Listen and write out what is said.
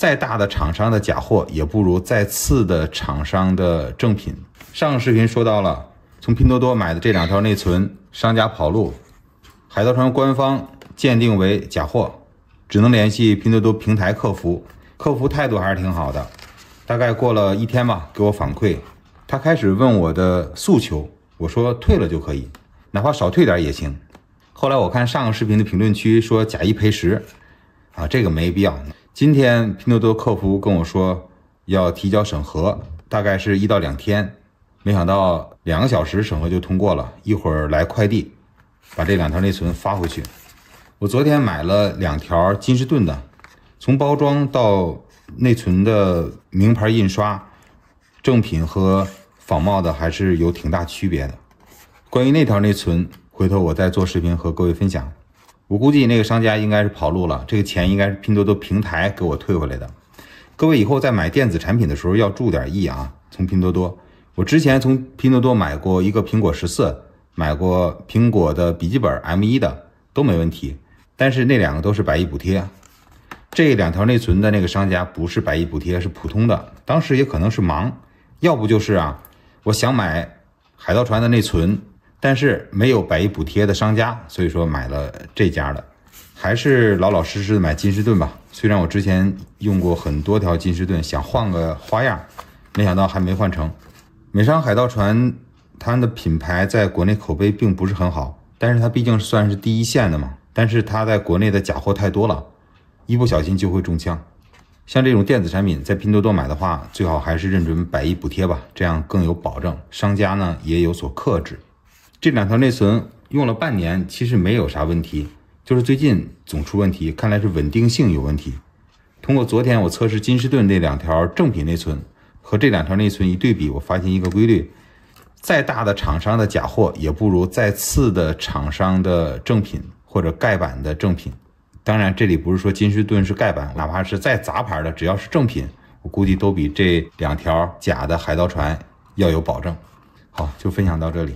再大的厂商的假货，也不如再次的厂商的正品。上个视频说到了，从拼多多买的这两条内存，商家跑路，海盗船官方鉴定为假货，只能联系拼多多平台客服，客服态度还是挺好的。大概过了一天吧，给我反馈，他开始问我的诉求，我说退了就可以，哪怕少退点也行。后来我看上个视频的评论区说假一赔十，啊，这个没必要。今天拼多多客服跟我说要提交审核，大概是一到两天，没想到两个小时审核就通过了。一会儿来快递，把这两条内存发回去。我昨天买了两条金士顿的，从包装到内存的名牌印刷，正品和仿冒的还是有挺大区别的。关于那条内存，回头我再做视频和各位分享。我估计那个商家应该是跑路了，这个钱应该是拼多多平台给我退回来的。各位以后在买电子产品的时候要注点意啊。从拼多多，我之前从拼多多买过一个苹果十四，买过苹果的笔记本 M 一的都没问题，但是那两个都是百亿补贴。这两条内存的那个商家不是百亿补贴，是普通的。当时也可能是忙，要不就是啊，我想买海盗船的内存。但是没有百亿补贴的商家，所以说买了这家的，还是老老实实的买金士顿吧。虽然我之前用过很多条金士顿，想换个花样，没想到还没换成。美商海盗船，它的品牌在国内口碑并不是很好，但是它毕竟算是第一线的嘛。但是它在国内的假货太多了，一不小心就会中枪。像这种电子产品在拼多多买的话，最好还是认准百亿补贴吧，这样更有保证。商家呢也有所克制。这两条内存用了半年，其实没有啥问题，就是最近总出问题，看来是稳定性有问题。通过昨天我测试金士顿那两条正品内存和这两条内存一对比，我发现一个规律：再大的厂商的假货也不如再次的厂商的正品或者盖板的正品。当然，这里不是说金士顿是盖板，哪怕是再杂牌的，只要是正品，我估计都比这两条假的海盗船要有保证。好，就分享到这里。